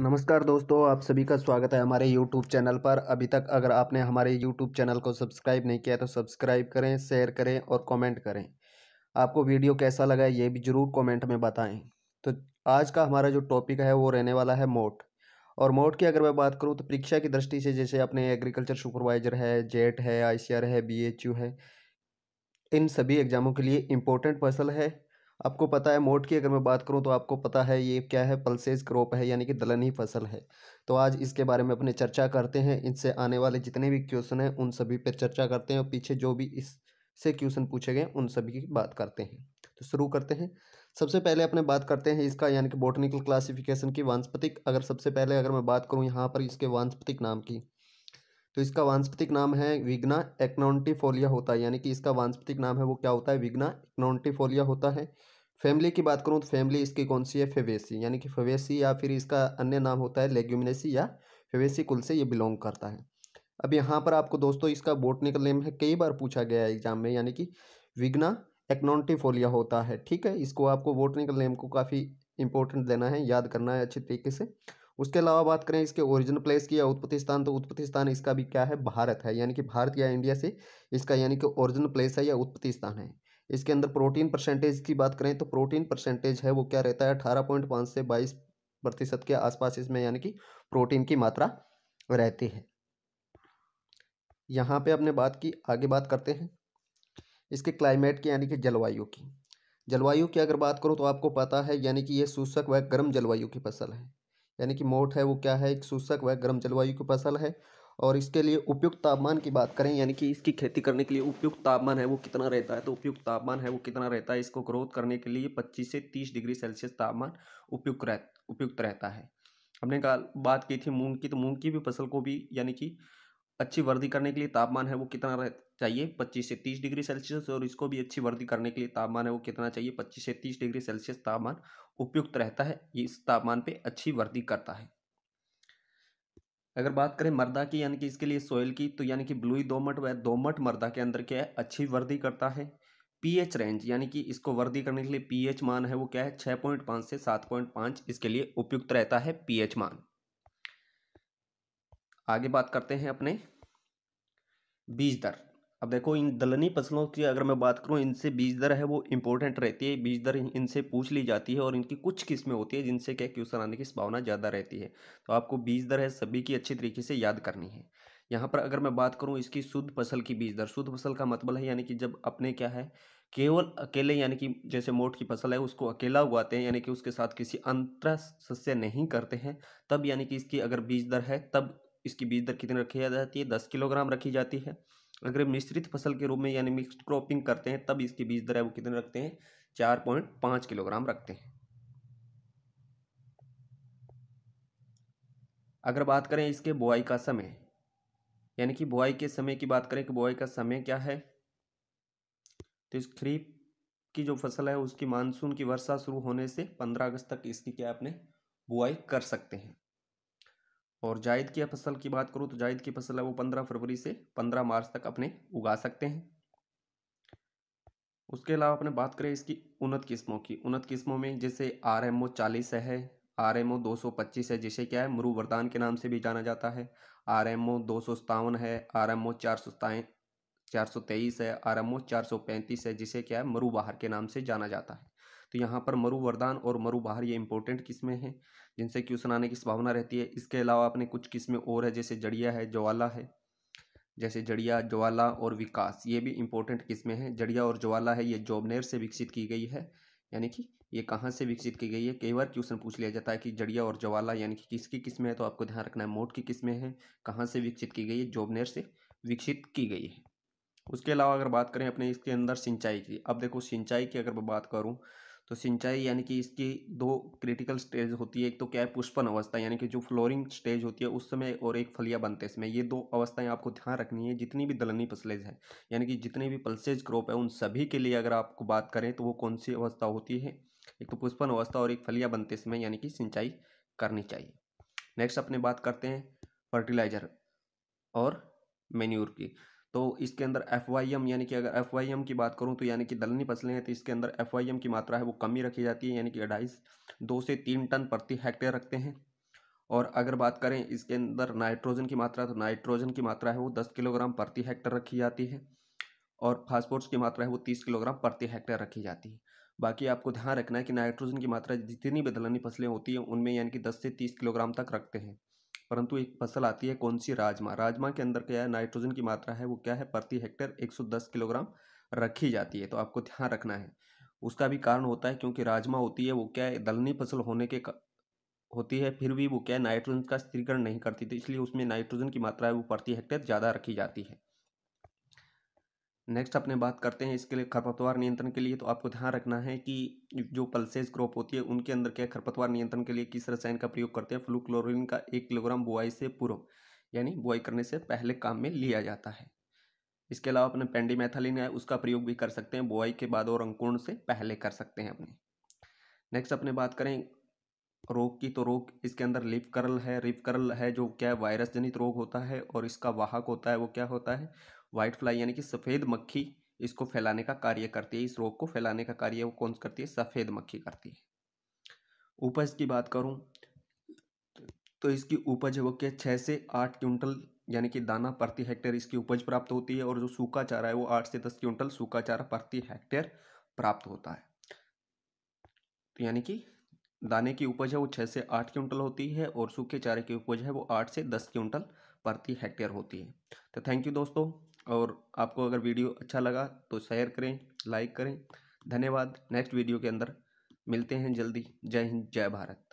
नमस्कार दोस्तों आप सभी का स्वागत है हमारे YouTube चैनल पर अभी तक अगर आपने हमारे YouTube चैनल को सब्सक्राइब नहीं किया तो सब्सक्राइब करें शेयर करें और कमेंट करें आपको वीडियो कैसा लगा ये भी ज़रूर कमेंट में बताएं तो आज का हमारा जो टॉपिक है वो रहने वाला है मोट और मोट की अगर मैं बात करूँ तो परीक्षा की दृष्टि से जैसे अपने एग्रीकल्चर सुपरवाइज़र है जेट है आई है बी है इन सभी एग्ज़ामों के लिए इम्पोर्टेंट फसल है आपको पता है मोट की अगर मैं बात करूं तो आपको पता है ये क्या है पल्सेज क्रॉप है यानी कि दलहनी फसल है तो आज इसके बारे में अपने चर्चा करते हैं इनसे आने वाले जितने भी क्वेश्चन हैं उन सभी पर चर्चा करते हैं और पीछे जो भी इससे क्वेश्चन पूछे गए उन सभी की बात करते हैं तो शुरू करते हैं सबसे पहले अपने बात करते हैं इसका यानी कि बोटनिकल क्लासिफिकेशन की वांस्पतिक अगर सबसे पहले अगर मैं बात करूँ यहाँ पर इसके वांस्पतिक नाम की तो इसका वानस्पतिक नाम है विग्ना एक्नोन्टीफोलिया होता है यानी कि इसका वानस्पतिक नाम है वो क्या होता है विग्ना एक्नोन्टीफोलिया होता है फैमिली की बात करूँ तो फैमिली इसकी कौन सी है फेवेसी यानी कि फेवेसी या फिर इसका अन्य नाम होता है लेग्यूमिनेसी या फेवेसी कुल से ये बिलोंग करता है अब यहाँ पर आपको दोस्तों इसका बोटनिकल नेम है कई बार पूछा गया है एग्जाम में यानी कि विग्ना एक्नोन्टीफोलिया होता है ठीक है इसको आपको बोटनिकल नेम को काफ़ी इंपॉर्टेंट देना है याद करना है अच्छे तरीके से उसके अलावा बात करें इसके ओरिजिन प्लेस की या उत्पत्ति स्थान तो उत्पत्ति स्थान इसका भी क्या है भारत है यानी कि भारत या इंडिया से इसका यानी कि ओरिजिन प्लेस है या उत्पत्ति स्थान है इसके अंदर प्रोटीन परसेंटेज की बात करें तो प्रोटीन परसेंटेज है वो क्या रहता है अठारह पॉइंट पाँच से बाईस प्रतिशत के आसपास इसमें यानी कि प्रोटीन की मात्रा रहती है यहाँ पे आपने बात की आगे बात करते हैं इसके क्लाइमेट की यानी कि जलवायु की जलवायु की अगर बात करूँ तो आपको पता है यानी कि ये सूसक व गर्म जलवायु की फसल है यानी कि मोट है वो क्या है एक शूषक व गर्म जलवायु की फसल है और इसके लिए उपयुक्त तापमान की बात करें यानी कि इसकी खेती करने के लिए उपयुक्त तापमान है वो कितना रहता है तो उपयुक्त तापमान है वो कितना रहता है इसको ग्रोथ करने के लिए 25 से 30 डिग्री सेल्सियस तापमान उपयुक्त रह उपयुक्त रहता है हमने कहा बात की थी मूंग की तो मूंग की भी फसल को भी यानी कि अच्छी वर्दी करने के लिए तापमान है वो कितना चाहिए 25 से 30 डिग्री सेल्सियस और इसको भी अच्छी वर्दी करने के लिए तापमान है वो कितना चाहिए 25 से 30 डिग्री सेल्सियस तापमान उपयुक्त रहता है ये इस तापमान पे अच्छी वर्दी करता है अगर बात करें मर्दा की यानी कि इसके लिए सोयल की तो यानी कि ब्लूई दोमट व दोमट मर्दा के अंदर क्या है अच्छी वर्दी करता है पीएच रेंज यानी कि इसको वर्दी करने के लिए पीएच मान है वो क्या है छः पॉइंट से सात पॉइंट इसके लिए उपयुक्त रहता है पीएच मान आगे बात करते हैं अपने बीज दर अब देखो इन दलनी फसलों की अगर मैं बात करूँ इनसे बीज दर है वो इम्पोर्टेंट रहती है बीज दर इनसे पूछ ली जाती है और इनकी कुछ किस्में होती है जिनसे क्या क्यूसर आने की संभावना ज़्यादा रहती है तो आपको बीज दर है सभी की अच्छी तरीके से याद करनी है यहाँ पर अगर मैं बात करूँ इसकी शुद्ध फसल की बीज दर शुद्ध फसल का मतलब है यानी कि जब अपने क्या है केवल अकेले यानी कि जैसे मोट की फसल है उसको अकेला उगाते हैं यानी कि उसके साथ किसी अंतर सस्य नहीं करते हैं तब यानी कि इसकी अगर बीज दर है तब इसकी बीज दर कितनी रखी जाती है दस किलोग्राम रखी जाती है अगर मिश्रित फसल के रूप में यानी मिक्सड क्रॉपिंग करते हैं तब इसकी बीज दर है वो कितने रखते हैं चार पॉइंट पाँच किलोग्राम रखते हैं अगर बात करें इसके बुआई का समय यानी कि बुआई के समय की बात करें कि बुआई का समय क्या है तो इस खरीफ की जो फसल है उसकी मानसून की वर्षा शुरू होने से पंद्रह अगस्त तक इसकी क्या अपने बुआई कर सकते हैं और जायद की फसल की बात करूँ तो जायद की फसल है वो पंद्रह फरवरी से पंद्रह मार्च तक अपने उगा सकते हैं उसके अलावा अपने बात करें इसकी उन्नत किस्मों की उन्नत किस्मों में जैसे आर एम ओ चालीस है आर एम ओ दो सौ पच्चीस है जिसे क्या है मरु वरदान के नाम से भी जाना जाता है आर एम ओ दो सौ सतावन है आर एम ओ चार सौ चार सौ तेईस है आर एम ओ चार सौ पैंतीस है जिसे क्या है मरु बाहर के नाम से जाना जाता है तो यहाँ पर मरु वरदान और मरु बाहर ये इंपॉर्टेंट किस्में हैं जिनसे क्वेश्चन आने की संभावना रहती है इसके अलावा अपने कुछ किस्में और है जैसे जड़िया है ज्वाला है जैसे जड़िया ज्वाला और विकास ये भी इंपॉर्टेंट किस्में हैं जड़िया और ज्वाला है ये जॉबनेर से विकसित की गई है यानी कि ये कहाँ से विकसित की गई है कई बार क्वेश्चन पूछ लिया जाता है कि जड़िया और ज्वाला यानी कि किसकी किस्में है तो आपको ध्यान रखना है मोट की किस्में हैं कहाँ से विकसित की गई है जोबनेर से विकसित की गई है उसके अलावा अगर बात करें अपने इसके अंदर सिंचाई की अब देखो सिंचाई की अगर मैं बात करूँ तो सिंचाई यानी कि इसकी दो क्रिटिकल स्टेज होती है एक तो क्या है पुष्पन अवस्था यानी कि जो फ्लोरिंग स्टेज होती है उस समय और एक फलिया बनते समय ये दो अवस्थाएं आपको ध्यान रखनी है जितनी भी दलहनी फसलेज हैं यानी कि जितनी भी पल्सेज क्रॉप है उन सभी के लिए अगर आपको बात करें तो वो कौन सी अवस्था होती है एक तो पुष्पन अवस्था और एक फलिया बनते समय यानी कि सिंचाई करनी चाहिए नेक्स्ट अपने बात करते हैं फर्टिलाइजर और मेन्यूर की तो इसके अंदर एफ वाई एम यानी कि अगर एफ वाई एम की बात करूँ तो यानी कि दलनी फसलें हैं तो इसके अंदर एफ वाई एम की मात्रा है वो कमी रखी जाती है यानी कि अढ़ाई दो से तीन टन प्रति हेक्टेयर रखते हैं और अगर बात करें इसके अंदर नाइट्रोजन की मात्रा तो नाइट्रोजन की मात्रा है वो दस किलोग्राम प्रति हेक्टेयर रखी जाती है और फास्फोर्स की मात्रा है वो तीस किलोग्राम प्रति हेक्टेयर रखी जाती है बाकी आपको ध्यान रखना है कि नाइट्रोजन की मात्रा जितनी भी दलहनी फसलें होती हैं उनमें यानी कि दस से तीस किलोग्राम तक रखते हैं परंतु एक फसल आती है कौन सी राजमा राजमा के अंदर क्या है नाइट्रोजन की मात्रा है वो क्या है प्रति हेक्टेयर 110 किलोग्राम रखी जाती है तो आपको ध्यान रखना है उसका भी कारण होता है क्योंकि राजमा होती है वो क्या है दलनी फसल होने के होती है फिर भी वो क्या है नाइट्रोजन का स्थिरीकरण नहीं करती थी तो इसलिए उसमें नाइट्रोजन की मात्रा है वो प्रति हेक्टेयर ज़्यादा रखी जाती है नेक्स्ट अपने बात करते हैं इसके लिए खरपतवार नियंत्रण के लिए तो आपको ध्यान रखना है कि जो पल्सेज क्रॉप होती है उनके अंदर क्या खरपतवार नियंत्रण के लिए किस रसायन का प्रयोग करते हैं फ्लू क्लोरिन का एक किलोग्राम बुआई से पूर्व यानी बुआई करने से पहले काम में लिया जाता है इसके अलावा अपने पेंडीमेथालिन है उसका प्रयोग भी कर सकते हैं बुआई के बाद और अंकुरण से पहले कर सकते हैं अपने नेक्स्ट अपने बात करें रोग की तो रोग इसके अंदर लिप करल है रिप करल है जो क्या वायरस जनित रोग होता है और इसका वाहक होता है वो क्या होता है व्हाइट फ्लाई यानी कि सफ़ेद मक्खी इसको फैलाने का कार्य करती है इस रोग को फैलाने का कार्य वो कौन करती है सफ़ेद मक्खी करती है उपज की बात करूँ तो इसकी उपज वो क्या छः से आठ क्विंटल यानी कि दाना प्रति हेक्टेयर इसकी उपज प्राप्त होती है और जो सूखा चारा है वो आठ से दस क्विंटल सूखा चारा प्रति हेक्टेयर प्राप्त होता है तो यानी कि दाने की उपज है वो छः से आठ क्विंटल होती है और सूखे चारे की उपज है वो आठ से दस क्विंटल प्रति हेक्टेयर होती है तो थैंक यू दोस्तों और आपको अगर वीडियो अच्छा लगा तो शेयर करें लाइक करें धन्यवाद नेक्स्ट वीडियो के अंदर मिलते हैं जल्दी जय हिंद जय भारत